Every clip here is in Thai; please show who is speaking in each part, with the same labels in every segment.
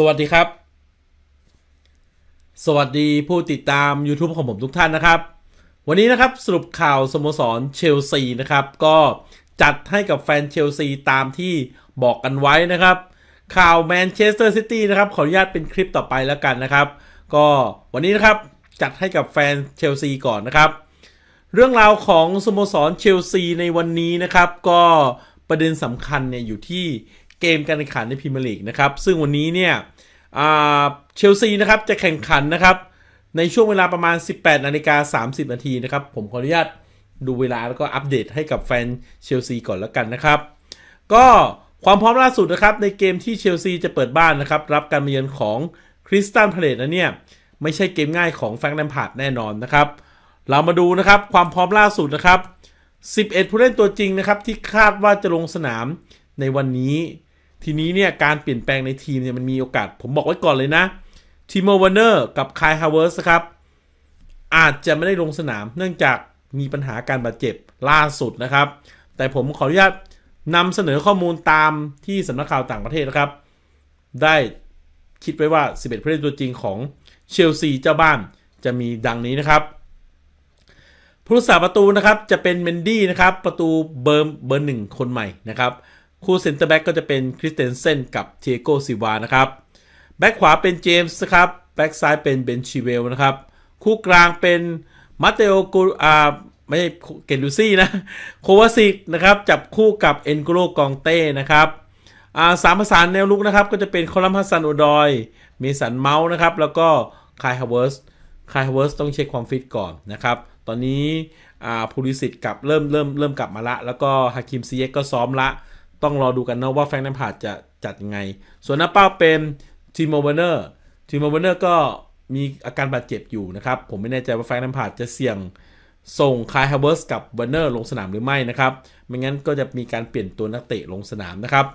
Speaker 1: สวัสดีครับ สวัสดีผู้ติดตาม YouTube ของผมทุกท่านนะครับ วันนี้นะครับสรุปข่าวสโมสรเชลซีนะครับ ก็จัดให้กับแฟนเชลซีตามที่บอกกันไว้นะครับ ข่าวแมนเชสเตอร์ซิตี้นะครับขออนุญาตเป็นคลิปต่อไปแล้วกันนะครับ ก็วันนี้นะครับจัดให้กับแฟนเชลซีก่อนนะครับ เรื่องราวของสโมสรเชลซีในวันนี้นะครับก็ประเด็นสำคัญเนี่ยอยู่ที่เกมการแข่งขันในพรีเมียร์ลีกนะครับ ซึ่งวันนี้เนี่ยเชลซีนะครับจะแข่งขันนะครับ ในช่วงเวลาประมาณ 18นาฬิกา30นาทีนะครับ ผมขออนุญาตดูเวลาแล้วก็อัปเดตให้กับแฟนเชลซีก่อนแล้วกันนะครับ ก็ความพร้อมล่าสุดนะครับในเกมที่เชลซีจะเปิดบ้านนะครับรับการมาเยือนของคริสตันพเลตนะเนี่ยไม่ใช่เกมง่ายของแฟรงค์แลมพาร์ดแน่นอนนะครับ เรามาดูนะครับความพร้อมล่าสุดนะครับ 11ผู้เล่นตัวจริงนะครับที่คาดว่าจะลงสนามในวันนี้ทีนี้เนี่ยการเปลี่ยนแปลงในทีมเนี่ยมันมีโอกาส ผมบอกไว้ก่อนเลยนะ ทีมเมอร์วานเนอร์กับคายฮาวเวิร์สครับ อาจจะไม่ได้ลงสนามเนื่องจากมีปัญหาการบาดเจ็บล่าสุดนะครับ แต่ผมขออนุญาตนำเสนอข้อมูลตามที่สำนักข่าวต่างประเทศนะครับ ได้คิดไว้ว่า 11ผู้เล่นตัวจริงของเชลซีเจ้าบ้านจะมีดังนี้นะครับ ผู้รักษาประตูนะครับจะเป็นเมนดี้นะครับประตูเบอร์เบอร์หนึ่งคนใหม่นะครับคู่เซนเตอร์แบ็กก็จะเป็นคริสเตนเซนกับเทโกซิวานะครับแบ็กขวาเป็นเจมส์ครับแบ็กซ้ายเป็นเบนชิเวลนะครับ คู่กลางเป็นมาเตโอกูอาไม่ใช่เกนลูซี่นะโควาซิกนะครับจับคู่กับเอ็นโกโลกองเต้นะครับสามประสานแนวลุกนะครับก็จะเป็นคอลัมพัสซันอดอยเมสันเมาส์นะครับแล้วก็คายฮาวเวิร์สคายฮาวเวิร์สต้องเช็คความฟิตก่อนนะครับ ตอนนี้ผู้ลิสิตกลับเริ่มเริ่มเริ่มกลับมาละแล้วก็ฮาคิมซีเยกก็ซ้อมละต้องรอดูกันนะว่าแฟนนัมพาดจะจัดยังไง ส่วนหน้าเป้าเป็นทีมโมเบเนอร์ทีมโมเบเนอร์ก็มีอาการบาดเจ็บอยู่นะครับ ผมไม่แน่ใจว่าแฟนนัมพาดจะเสี่ยงส่งคายฮาเวิร์สกับเบเนอร์ลงสนามหรือไม่นะครับ ไม่งั้นก็จะมีการเปลี่ยนตัวนักเตะลงสนามนะครับ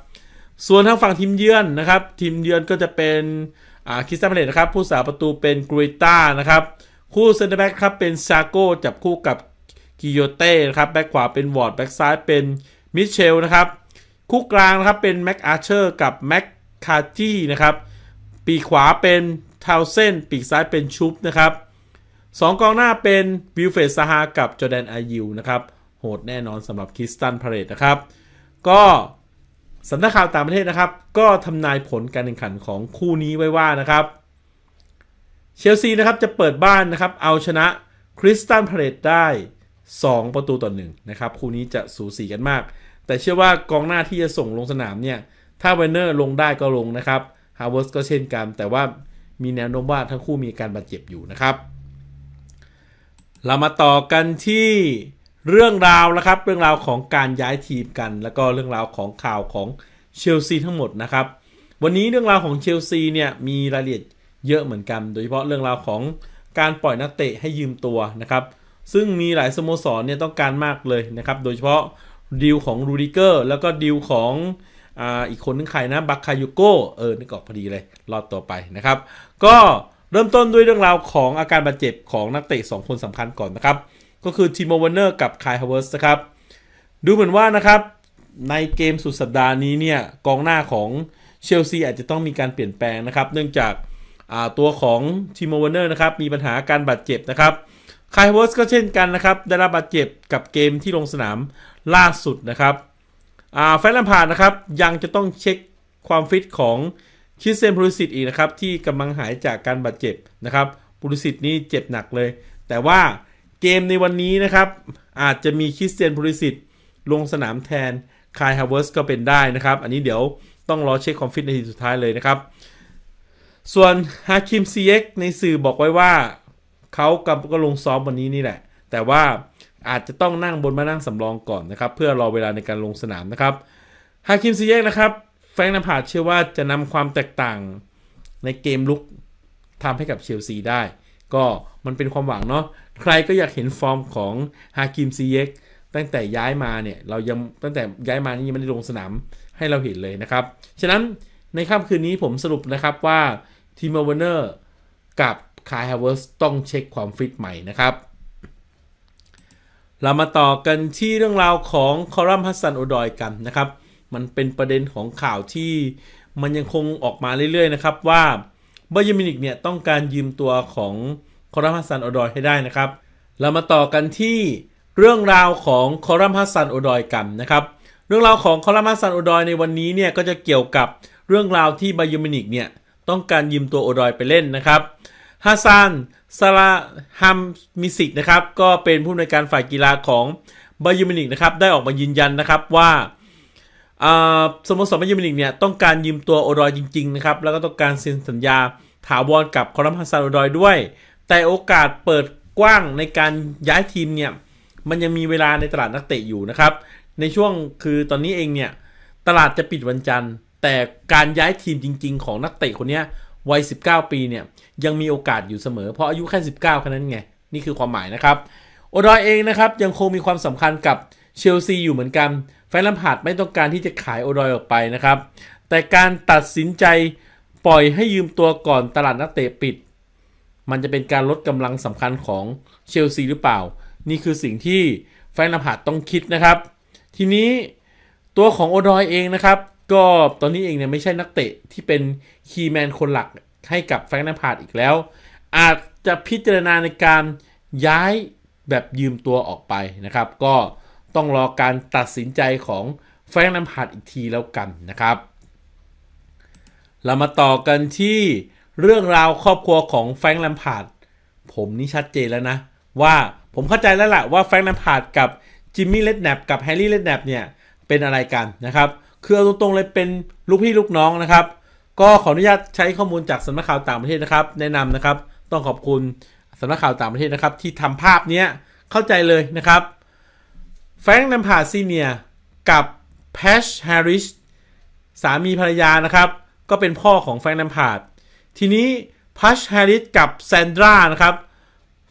Speaker 1: ส่วนทางฝั่งทีมเยือนนะครับ ทีมเยือนก็จะเป็นคริสตัลเมเลตนะครับ ผู้สาประตูเป็นกริต้านะครับ คู่เซนเตอร์แบ็กครับเป็นซาโก้จับคู่กับกิโยเต้นะครับแบ็กขวาเป็นวอร์ดแบ็กซ้ายเป็นมิเชลนะครับคู่กลางนะครับ เป็นแม็กอาร์เชอร์กับแม็กคาร์ที้นะครับ ปีขวาเป็นทาวเซนปีกซ้ายเป็นชุบนะครับสองกองหน้าเป็นวิลเฟสซาฮากับจอแดนอายิวนะครับ โหดแน่นอนสำหรับคริสตันพาเรตนะครับ ก็สำนักข่าวต่างประเทศนะครับ ก็ทำนายผลการแข่งขันของคู่นี้ไว้ว่านะครับ เชลซีนะครับ จะเปิดบ้านนะครับ เอาชนะคริสตันพาเรตได้ 2 ประตูต่อหนึ่งนะครับ คู่นี้จะสูสีกันมากแต่เชื่อว่ากองหน้าที่จะส่งลงสนามเนี่ย ถ้าเวนเนอร์ลงได้ก็ลงนะครับฮาวเวิร์สก็เช่นกัน แต่ว่ามีแนวโน้มว่าทั้งคู่มีการบาดเจ็บอยู่นะครับ เรามาต่อกันที่เรื่องราวนะครับ เรื่องราวของการย้ายทีมกัน แล้วก็เรื่องราวของข่าวของเชลซีทั้งหมดนะครับ วันนี้เรื่องราวของเชลซีเนี่ย มีรายละเอียดเยอะเหมือนกัน โดยเฉพาะเรื่องราวของการปล่อยนักเตะให้ยืมตัวนะครับซึ่งมีหลายสโมสรเนี่ยต้องการมากเลยนะครับโดยเฉพาะดีลของรูดิเกอร์ แล้วก็ดีลของอ่าอีกคนนึงใครนะ บัคคาโยโกเออนึกออกพอดีเลย รอดตัวไปนะครับ ก็เริ่มต้นด้วยเรื่องราวของอาการบาดเจ็บของนักเตะ2คนสำคัญก่อนนะครับ ก็คือทีโมวันเนอร์กับคายฮาวเวิร์สนะครับ ดูเหมือนว่านะครับในเกมสุดสัปดาห์นี้เนี่ย กองหน้าของเชลซีอาจจะต้องมีการเปลี่ยนแปลงนะครับ เนื่องจากตัวของทีโมวันเนอร์นะครับมีปัญหาการบาดเจ็บนะครับคายเวิร์สก็เช่นกันนะครับได้รับบาดเจ็บกับเกมที่ลงสนามล่าสุดนะครับ แฟนลัมพาดนะครับ ยังจะต้องเช็คความฟิตของคิสเซนบรูซิตอีกนะครับ ที่กำลังหายจากการบาดเจ็บนะครับบรูซิตนี้เจ็บหนักเลย แต่ว่าเกมในวันนี้นะครับ อาจจะมีคิสเซนบรูซิตลงสนามแทนคายฮาวเวิร์สก็เป็นได้นะครับ อันนี้เดี๋ยวต้องรอเช็คความฟิตในทีสุดท้ายเลยนะครับ ส่วนฮาคิมซีเอ็กในสื่อบอกไว้ว่าเขากำลังลงซ้อมวันนี้นี่แหละ แต่ว่าอาจจะต้องนั่งบนมานั่งสำรองก่อนนะครับ เพื่อรอเวลาในการลงสนามนะครับฮาคิมซีเยกนะครับ แฟงนาผาเชื่อว่าจะนำความแตกต่างในเกมลุกทำให้กับเชลซีได้ ก็มันเป็นความหวังเนาะใครก็อยากเห็นฟอร์มของฮาคิมซีเยกตั้งแต่ย้ายมาเนี่ยเรายังตั้งแต่ย้ายมานี่ยังไม่ได้ลงสนามให้เราเห็นเลยนะครับ ฉะนั้นในค่ำคืนนี้ผมสรุปนะครับว่าทีมเวอร์เนอร์กับคายฮาวเวิร์สต้องเช็คความฟิตใหม่นะครับเรามาต่อกันที่เรื่องราวของคอรัมฮัสซันอุดอยกันนะครับ มันเป็นประเด็นของข่าวที่มันยังคงออกมาเรื่อยๆ นะครับ ว่าบายมินิกเนี่ยต้องการยืมตัวของคอรัมฮัสซันอุดอยให้ได้นะครับ เรามาต่อกันที่เรื่องราวของคอรัมฮัสซันอุดอยกันนะครับ เรื่องราวของคอรัมฮัสซันอุดอยในวันนี้เนี่ยก็จะเกี่ยวกับเรื่องราวที่บายมินิกเนี่ยต้องการยืมตัวอุดอยไปเล่นนะครับฮัสซันซาลาฮัมมิสิกนะครับ ก็เป็นผู้อำนวยการฝ่ายกีฬาของบาเยอร์มินิกนะครับ ได้ออกมายืนยันนะครับว่าสโมสรบาเยอร์มินิกเนี่ยต้องการยืมตัวโอรอยจริง ๆ นะครับ แล้วก็ต้องการเซ็นสัญญาถาวรกับคอลัมฮัสซาโอรอยด้วย แต่โอกาสเปิดกว้างในการย้ายทีมเนี่ยมันยังมีเวลาในตลาดนักเตะอยู่นะครับ ในช่วงคือตอนนี้เองเนี่ยตลาดจะปิดวันจันทร์ แต่การย้ายทีมจริงๆ ของนักเตะคนนี้วัย19 ปีเนี่ยยังมีโอกาสอยู่เสมอเพราะอายุแค่ 19แค่นั้นไงนี่คือความหมายนะครับ โอดอยเองนะครับยังคงมีความสำคัญกับเชลซีอยู่เหมือนกัน แฟนลัมพาร์ดไม่ต้องการที่จะขายโอดอยออกไปนะครับ แต่การตัดสินใจปล่อยให้ยืมตัวก่อนตลาดนักเตะปิด มันจะเป็นการลดกำลังสำคัญของเชลซีหรือเปล่า นี่คือสิ่งที่แฟนลัมพาร์ดต้องคิดนะครับ ทีนี้ตัวของโอดอยเองนะครับก็ตอนนี้เองเนี่ยไม่ใช่นักเตะที่เป็นคีย์แมนคนหลักให้กับแฟรงค์นาพาดอีกแล้ว อาจจะพิจารณาในการย้ายแบบยืมตัวออกไปนะครับ ก็ต้องรอการตัดสินใจของแฟรงค์นาพาดอีกทีแล้วกันนะครับ เรามาต่อกันที่เรื่องราวครอบครัวของแฟรงค์ลัมพาร์ดผมนี่ชัดเจนแล้วนะ ว่าผมเข้าใจแล้วล่ะว่าแฟรงค์ลัมพาร์ดกับจิมมี่เลดแนปกับแฮร์รี่เลดแนปเนี่ยเป็นอะไรกันนะครับคือเอาตรงๆเลยเป็นลูกพี่ลูกน้องนะครับ ก็ขออนุญาตใช้ข้อมูลจากสำนักข่าวต่างประเทศนะครับ แนะนำนะครับ ต้องขอบคุณสำนักข่าวต่างประเทศนะครับ ที่ทำภาพเนี้ยเข้าใจเลยนะครับ แฟรงค์นัมพาซีเนียกับแพชแฮร์ริสสามีภรรยานะครับ ก็เป็นพ่อของแฟรงค์นัมพาดทีนี้พัชแฮร์ริสกับแซนดรานะครับ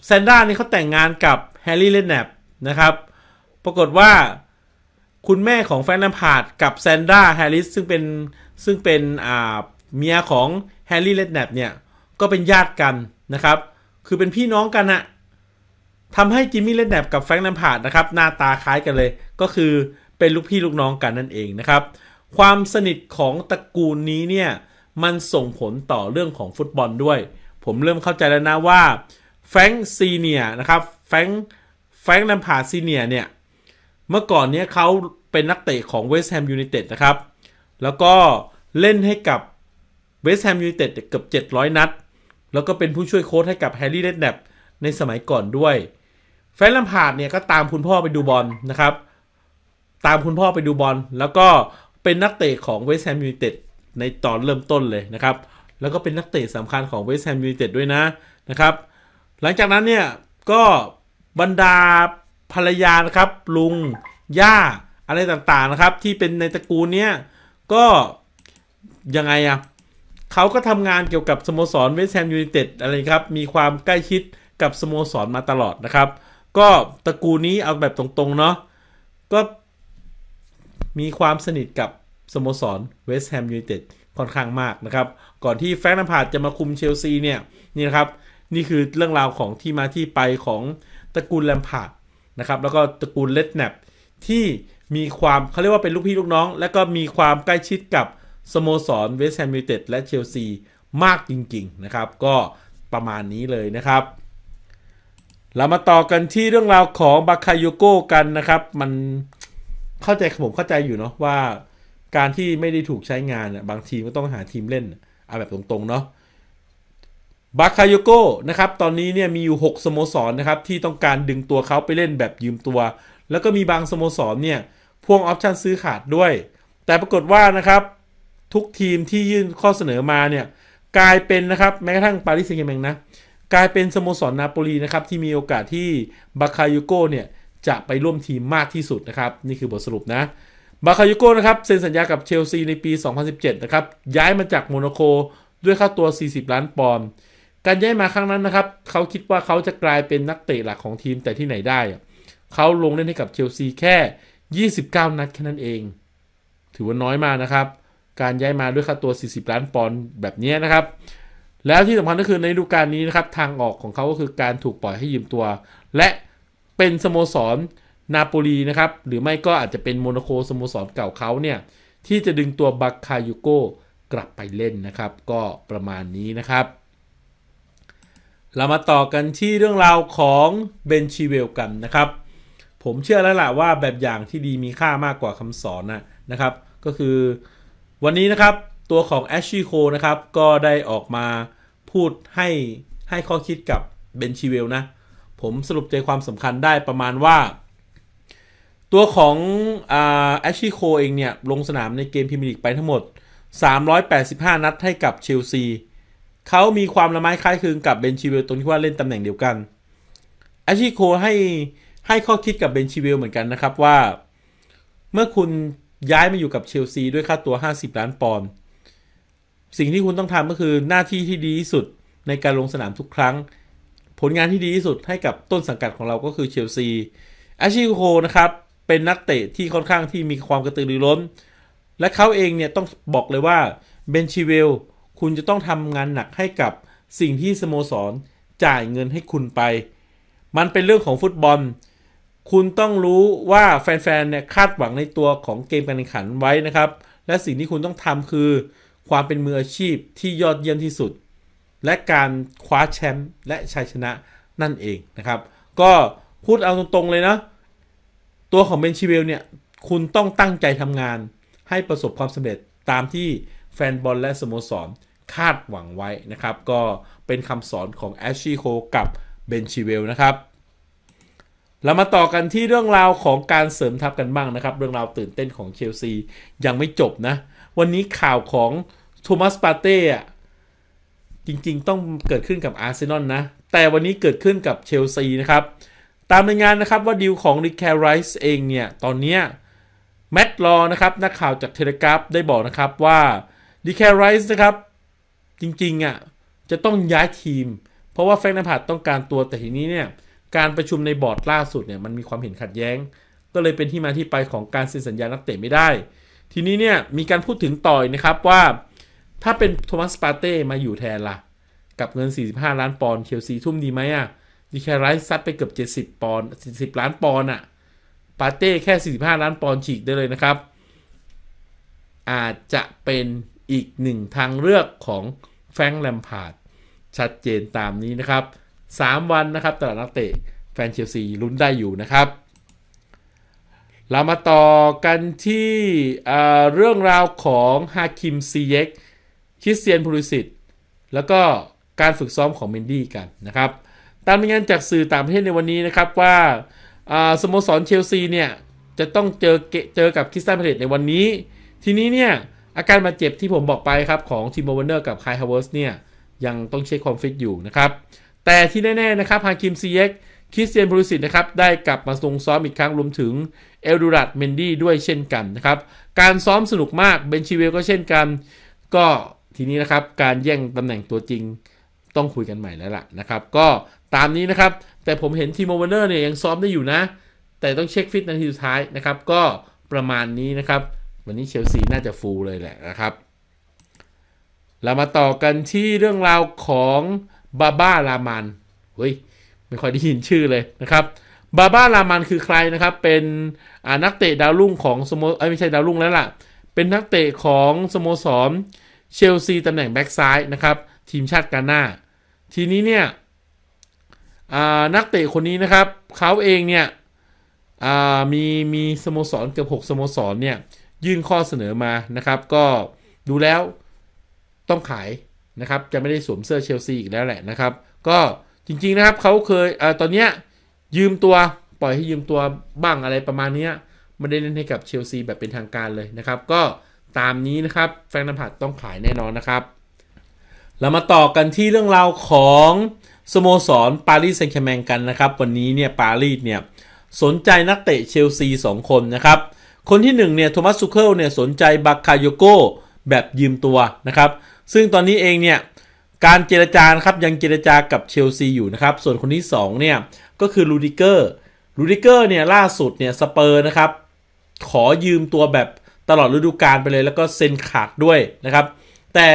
Speaker 1: แซนดรานี่เขาแต่งงานกับแฮร์รี่เลนแนบนะครับปรากฏว่าคุณแม่ของแฟนนัมพาดกับแซนดราแฮร์ริสซึ่งเป็นซึ่งเป็นอ่าเมียของแฮร์รี่เลดแนปเนี่ยก็เป็นญาติกันนะครับ คือเป็นพี่น้องกันอะทำให้จิมมี่เลดแนปกับแฟรงค์ัมพาดนะครับหน้าตาคล้ายกันเลย ก็คือเป็นลูกพี่ลูกน้องกันนั่นเองนะครับ ความสนิทของตระกูลนี้เนี่ยมันส่งผลต่อเรื่องของฟุตบอลด้วย ผมเริ่มเข้าใจแล้วนะว่า แฟรงซีเนียนะครับแฟรงแฟรงนัมพาดซีเนียเนี่ยเมื่อก่อนเนี้ยเขาเป็นนักเตะของเวสต์แฮมยูไนเต็ดนะครับ แล้วก็เล่นให้กับเวสต์แฮมยูไนเต็ดเกือบ700นัด แล้วก็เป็นผู้ช่วยโค้ชให้กับแฮร์รี่เรดแนบในสมัยก่อนด้วย แฟนลัมพาร์ดเนี่ยก็ตามคุณพ่อไปดูบอลนะครับ ตามคุณพ่อไปดูบอล แล้วก็เป็นนักเตะของเวสต์แฮมยูไนเต็ดในตอนเริ่มต้นเลยนะครับ แล้วก็เป็นนักเตะสำคัญของเวสต์แฮมยูไนเต็ดด้วยนะ นะครับ หลังจากนั้นเนี่ยก็บรรดาภรรยา นะครับ ลุง ย่า อะไรต่างๆนะครับ ที่เป็นในตระกูลเนี้ยก็ ยังไงอะเขาก็ทำงานเกี่ยวกับ สโมสรเวสต์แฮมยูไนเต็ดอะไรครับ มีความใกล้ชิดกับสโมสรมาตลอดนะครับ ก็ตระกูลนี้เอาแบบตรงๆเนาะก็ มีความสนิทกับสโมสรเวสต์แฮมยูไนเต็ดค่อนข้างมากนะครับก่อนที่แฟรงค์นพาดจะมาคุมเชลซีเนี่ยนี่นะครับนี่คือเรื่องราวของที่มาที่ไปของตระกูลแลมพาร์ดนะครับแล้วก็ตระกูลเลดแนปที่มีความเขาเรียกว่าเป็นลูกพี่ลูกน้อง และก็มีความใกล้ชิดกับ สโมสร เวสต์แฮมยูเต็ดและเชลซี มากจริงๆนะครับ ก็ประมาณนี้เลยนะครับ เรามาต่อกันที่เรื่องราวของบาคาโยโกกันนะครับ มันเข้าใจผมเข้าใจอยู่เนาะว่าการที่ไม่ได้ถูกใช้งานบางทีก็ต้องหาทีมเล่นเอาแบบตรงๆเนาะบาคายโกนะครับตอนนี้เนี่ยมีอยู่ 6 สโมสรนนะครับที่ต้องการดึงตัวเขาไปเล่นแบบยืมตัว แล้วก็มีบางสโมสรเนี่ยพ่วงออปชันซื้อขาดด้วย แต่ปรากฏว่านะครับทุกทีมที่ยื่นข้อเสนอมาเนี่ยกลายเป็นนะครับแม้กระทั่งปารีสแซงต์แชมงนะกลายเป็นสโมสรนาโปลีนะครับที่มีโอกาสที่บาคายโกเนี่ยจะไปร่วมทีมมากที่สุดนะครับนี่คือบทสรุปนะบาคายโกนะครับเซ็นสัญญากับเชลซีในปี 2017นะครับย้ายมาจากโมนาโกด้วยค่าตัว40ล้านปอนด์การย้ายมาครั้งนั้นนะครับ เขาคิดว่าเขาจะกลายเป็นนักเตะหลักของทีมแต่ที่ไหนได้ เขาลงเล่นให้กับเชลซีแค่ 29 นัดแค่นั้นเอง ถือว่าน้อยมากนะครับ การย้ายมาด้วยค่าตัว 40 ล้านปอนด์แบบนี้นะครับ แล้วที่สำคัญก็คือในฤดูกาลนี้นะครับ ทางออกของเขาก็คือการถูกปล่อยให้ยืมตัว และเป็นสโมสรนาโปลีนะครับ หรือไม่ก็อาจจะเป็นโมนาโกสโมสรเก่าเขาเนี่ย ที่จะดึงตัวบัคคาโยโกกลับไปเล่นนะครับ ก็ประมาณนี้นะครับเรามาต่อกันที่เรื่องราวของเบนชีเวลกันนะครับ ผมเชื่อแล้วล่ะว่าแบบอย่างที่ดีมีค่ามากกว่าคำสอนนะนะครับ ก็คือวันนี้นะครับตัวของแอชชีโคนะครับ ก็ได้ออกมาพูดให้ ให้ข้อคิดกับเบนชีเวลนะ ผมสรุปใจความสำคัญได้ประมาณว่า ตัวของแอชชีโคเองเนี่ย ลงสนามในเกมพิมพ์ลีกไปทั้งหมด 385 นัดให้กับเชลซีเขามีความละไม้คล้ายคลึงกับเบนชิเวลตรงที่ว่าเล่นตำแหน่งเดียวกันอาชิโคให้ให้ข้อคิดกับเบนชิเวลเหมือนกันนะครับว่า เมื่อคุณย้ายมาอยู่กับเชลซีด้วยค่าตัว 50 ล้านปอนด์สิ่งที่คุณต้องทำก็คือหน้าที่ที่ดีที่สุดในการลงสนามทุกครั้ง ผลงานที่ดีที่สุดให้กับต้นสังกัดของเราก็คือเชลซีอาชิโคนะครับเป็นนักเตะที่ค่อนข้างที่มีความกระตือรือร้น และเขาเองเนี่ยต้องบอกเลยว่าเบนชิเวลคุณจะต้องทำงานหนักให้กับสิ่งที่สโมสร จ่ายเงินให้คุณไป มันเป็นเรื่องของฟุตบอล คุณต้องรู้ว่าแฟนๆเนี่ยคาดหวังในตัวของเกมการแข่งขันไว้นะครับ และสิ่งที่คุณต้องทำคือความเป็นมืออาชีพที่ยอดเยี่ยมที่สุด และการคว้าแชมป์และชัยชนะนั่นเองนะครับ ก็พูดเอาตรงๆเลยนะ ตัวของเบนชิเวลเนี่ย คุณต้องตั้งใจทำงานให้ประสบความสำเร็จตามที่แฟนบอลและสโมสรคาดหวังไว้นะครับก็เป็นคำสอนของแอชชีโคกับเบนชิเวลนะครับเรามาต่อกันที่เรื่องราวของการเสริมทัพกันบ้างนะครับ เรื่องราวตื่นเต้นของเชลซียังไม่จบนะ วันนี้ข่าวของโทมัสปาเต้อะจริงๆต้องเกิดขึ้นกับอาร์เซนอลนะ แต่วันนี้เกิดขึ้นกับเชลซีนะครับ ตามรายงานนะครับว่าดีลของริคแคไรส์เองเนี่ย ตอนนี้แมตต์รอนะครับนักข่าวจากเทเลกราฟได้บอกนะครับว่าริคแคไรส์นะครับจริง ๆ อ่ะ จะต้องย้ายทีม เพราะว่าแฟรงค์นพัดต้องการตัวแต่ทีนี้เนี่ย การประชุมในบอร์ดล่าสุดเนี่ยมันมีความเห็นขัดแย้ง ก็เลยเป็นที่มาที่ไปของการเซ็นสัญญานักเตะไม่ได้ ทีนี้เนี่ยมีการพูดถึงต่อยนะครับว่าถ้าเป็นโทมัสปาเต้มาอยู่แทนละ่ะ กับเงิน 45 ล้านปอนด์เคลซีทุ่มดีไหมอ่ะดีแคไรซ์ซัดไปเกือบ70ปอนด์40ล้านปอนด์อ่ะปาเต้แค่ 45 ล้านปอนด์ฉีกได้เลยนะครับอาจจะเป็นอีกหนึ่งทางเลือกของแฟงแลมพาดชัดเจนตามนี้นะครับ 3 วันนะครับตลาดนักเตะแฟนเชลซีลุ้นได้อยู่นะครับ เรามาต่อกันที่เรื่องราวของฮาคิมซีเยกคริสเตียนพูลิสิตแล้วก็การฝึกซ้อมของเมนดี้กันนะครับตามรายงานจากสื่อต่างประเทศในวันนี้นะครับว่าสโมสรเชลซีเนี่ยจะต้องเจอเจอกับคริสตันพเลตในวันนี้ ทีนี้เนี่ยอาการบาดเจ็บที่ผมบอกไปครับของทีมโอเวอร์เนอร์กับไคฮาวเวิร์สเนี่ยยังต้องเช็คความฟิตอยู่นะครับ แต่ที่แน่ ๆ นะครับฮาคิมซีเอ็กคริสเตียนบรูสิตนะครับ ได้กลับมาทรงซ้อมอีกครั้งรวมถึง เอลดูรัตเมนดี้ด้วยเช่นกันนะครับ การซ้อมสนุกมากเบนชิเวลก็เช่นกัน ก็ทีนี้นะครับการแย่งตำแหน่งตัวจริง ต้องคุยกันใหม่แล้วล่ะนะครับก็ตามนี้นะครับแต่ผมเห็นทีมโอเวอร์เนอร์เนี่ยยังซ้อมได้อยู่นะ แต่ต้องเช็คฟิตในทีสุดท้ายนะครับก็ประมาณนี้นะครับวันนี้เชลซีน่าจะฟูลเลยแหละนะครับ เรามาต่อกันที่เรื่องราวของบาบ้ารามัน เฮ้ย ไม่ค่อยได้ยินชื่อเลยนะครับ บาบ้ารามันคือใครนะครับ เป็นนักเตะดาวรุ่งของสโมสรไม่ใช่ดาวรุ่งแล้วล่ะ เป็นนักเตะของสโมสรเชลซีตำแหน่งแบ็กซ้ายนะครับทีมชาติกาหน้า ทีนี้เนี่ยนักเตะคนนี้นะครับ เขาเองเนี่ยมี มีสโมสรเกือบ6สโมสรเนี่ยยื่นข้อเสนอมานะครับก็ดูแล้วต้องขายนะครับ จะไม่ได้สวมเสื้อเชลซีอีกแล้วแหละนะครับ ก็จริงๆนะครับเขาเคยเอตอนเนี้ยยืมตัวปล่อยให้ยืมตัวบ้างอะไรประมาณนี้ไม่ได้เล่นให้กับเชลซีแบบเป็นทางการเลยนะครับ ก็ตามนี้นะครับแฟนน้ำผัดต้องขายแน่นอนนะครับเรามาต่อกันที่เรื่องราวของสโมสรปารีสแซงต์แชร์แมงกันนะครับ วันนี้เนี่ยปารีสเนี่ยสนใจนักเตะเชลซี2คนนะครับคนที่1เนี่ยโทมัสซูเคิลเนี่ยสนใจบาคาโยโกแบบยืมตัวนะครับซึ่งตอนนี้เองเนี่ยการเจรจาครับยังเจรจากับเชลซีอยู่นะครับส่วนคนที่2เนี่ยก็คือลูดิเกอร์ลูดิเกอร์เนี่ยล่าสุดเนี่ยสเปอร์นะครับขอยืมตัวแบบตลอดฤดูกาลไปเลยแล้วก็เซ็นขาดด้วยนะครับ แต่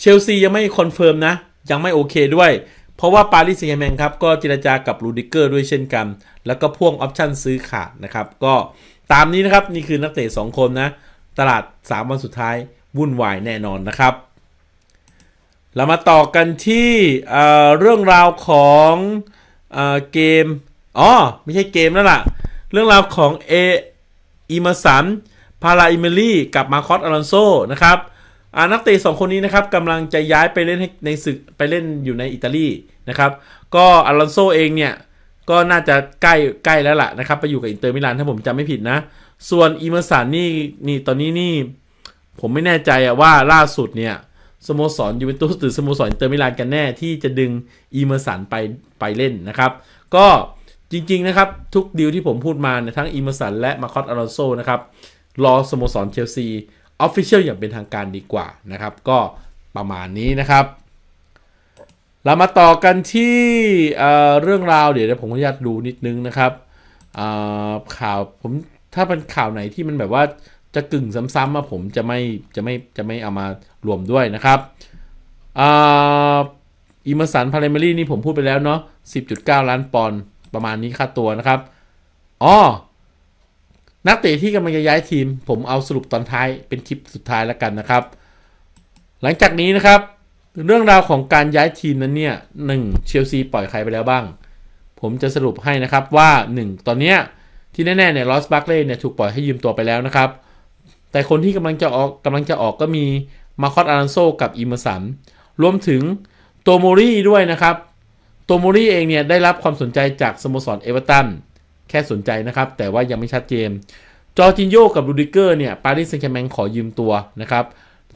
Speaker 1: เชลซียังไม่คอนเฟิร์มนะยังไม่โอเคด้วย เพราะว่าปารีสแซงต์แมงครับก็เจรจากับลูดิเกอร์ด้วยเช่นกัน แล้วก็พ่วงออปชั่นซื้อขาดนะครับก็ามนี้นะครับนี่คือนักเตะ2คนนะตลาด 3 วันสุดท้าย วุ่นวายแน่นอนนะครับ เรามาต่อกันที่เเรื่องราวของเเกมอ๋อไม่ใช่เกมแล้วล่ะ เรื่องราวของเออิมาสันพาราอิเมลี่กับมาคอสอลอนโซนะครับนักเตะสองคนนี้นะครับกำลังจะย้ายไปเล่นในศึกไปเล่นอยู่ในอิตาลีนะครับก็อลอนโซเองเนี่ยก็น่าจะใกล้ใกล้แล้วล่ะนะครับไปอยู่กับอินเตอร์มิลานถ้าผมจำไม่ผิดนะ ส่วนอีเมอร์สันนี่นี่ตอนนี้นี่ผมไม่แน่ใจอะว่าล่าสุดเนี่ยสโมสรยูเวนตุสหรือสโมสรอินเตอร์มิลานกันแน่ที่จะดึงอีเมอร์สันไปไปเล่นนะครับ ก็จริงๆนะครับทุกดีลที่ผมพูดมาเนี่ยทั้งอีเมอร์สันและมาคอตอารอนโซนะครับรอสโมสรเชลซีออฟฟิเชียลอย่างเป็นทางการดีกว่านะครับ ก็ประมาณนี้นะครับเรามาต่อกันที่เรื่องราวเดี๋ยวผมขออนุญาตดูนิดนึงนะครับ ข่าวผมถ้าเป็นข่าวไหนที่มันแบบว่าจะกึ่งซ้ำๆมาผมจะไม่จะไม่จะไม่เอามารวมด้วยนะครับอิมสันพาเลเมารี่นี่ผมพูดไปแล้วเนาะ10.9 ล้านปอนด์ประมาณนี้ค่าตัวนะครับอ๋อนักเตะที่กำลังจะย้ายทีมผมเอาสรุปตอนท้ายเป็นคลิปสุดท้ายแล้วกันนะครับ หลังจากนี้นะครับเรื่องราวของการย้ายทีมนั้นเนี่ยหนึ่งเชลซีปล่อยใครไปแล้วบ้าง ผมจะสรุปให้นะครับว่า 1 ตอนเนี้ยที่แน่ๆเนี่ย ลอสบัคเล่เนี่ยถูกปล่อยให้ยืมตัวไปแล้วนะครับ แต่คนที่กำลังจะออกกำลังจะออกก็มี มาคอตอารันโซกับอิมสัน รวมถึงโตโมรี่ด้วยนะครับ โตโมรี่เองเนี่ยได้รับความสนใจจากสโมสรเอเวอร์ตันแค่สนใจนะครับ แต่ว่ายังไม่ชัดเจน จอร์จินโยกับรูดิเกอร์เนี่ย ปารีสแซงต์แชร์แมงขอยืมตัวนะครับ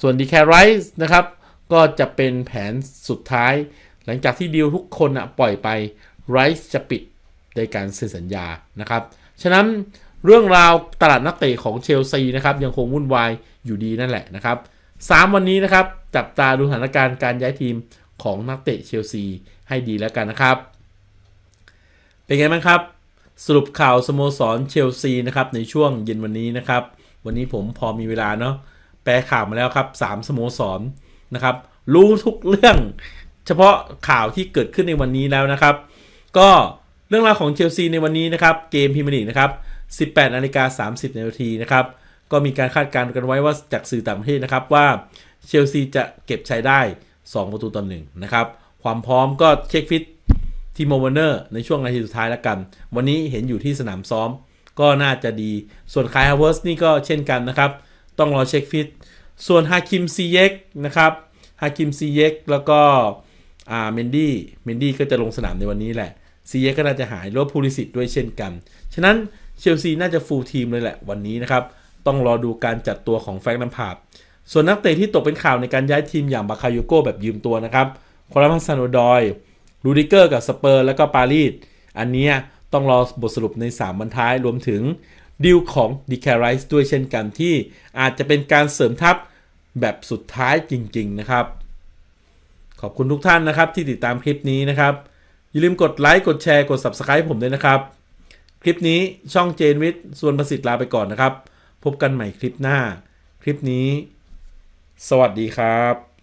Speaker 1: ส่วนดีแคไรส์นะครับก็จะเป็นแผนสุดท้าย หลังจากที่ดีลทุกคนะปล่อยไปไรซ์จะปิดในการเซ็นสัญญานะครับ ฉะนั้นเรื่องราวตลาดนักเตะของเชลซีนะครับยังคงวุ่นวายอยู่ดีนั่นแหละนะครับสามวันนี้นะครับจับตาดูสถานการณ์การย้ายทีมของนักเตะเชลซีให้ดีแล้วกันนะครับ เป็นไงบ้างครับ สรุปข่าวสโมสรเชลซีนะครับในช่วงเย็นวันนี้นะครับ วันนี้ผมพอมีเวลาเนาะแปลข่าวมาแล้วครับ 3สโมสรนะครับ รู้ทุกเรื่องเฉพาะข่าวที่เกิดขึ้นในวันนี้แล้วนะครับ ก็เรื่องราวของเชลซีในวันนี้นะครับ เกมพิมลีกนะครับ 18นาฬิกา30นาทีนะครับ ก็มีการคาดการณ์กันไว้ว่าจากสื่อต่างประเทศนะครับว่า เชลซีจะเก็บใช้ได้2ประตูต่อหนึ่งนะครับ ความพร้อมก็เช็คฟิต ทีมโมเวเนอร์ ในช่วงนาทีสุดท้ายแล้วกัน วันนี้เห็นอยู่ที่สนามซ้อม ก็น่าจะดีส่วนคายฮาวเวิร์สนี่ก็เช่นกันนะครับต้องรอเช็คฟิตส่วนฮาคิมซีเยกนะครับฮาคิมซีเยกแล้วก็อ่าเมนดี้เมนดี้ก็จะลงสนามในวันนี้แหละซีเยกก็น่าจะหายรวมพูลิสิตด้วยเช่นกัน ฉะนั้นเชลซีน่าจะฟูลทีมเลยแหละวันนี้นะครับ ต้องรอดูการจัดตัวของแฟรง์นัมพาบส่วนนักเตะที่ตกเป็นข่าวในการย้ายทีมอย่างบาคาโยโกแบบยืมตัวนะครับคอลัมซานโดอยรูดิเกอร์กับสเปอร์แล้วก็ปารีสอันนี้ต้องรอบทสรุปใน3บรรท้ายรวมถึงดิวของดีแคไรส์ด้วยเช่นกันที่อาจจะเป็นการเสริมทัพ แบบสุดท้ายจริง ๆ นะครับ ขอบคุณทุกท่านนะครับที่ติดตามคลิปนี้นะครับ อย่าลืมกดไลค์กดแชร์กด Subscribe ผมด้วยนะครับ คลิปนี้ช่องเจนวิทย์ส่วนประสิทธิ์ลาไปก่อนนะครับ พบกันใหม่คลิปหน้า คลิปนี้ สวัสดีครับ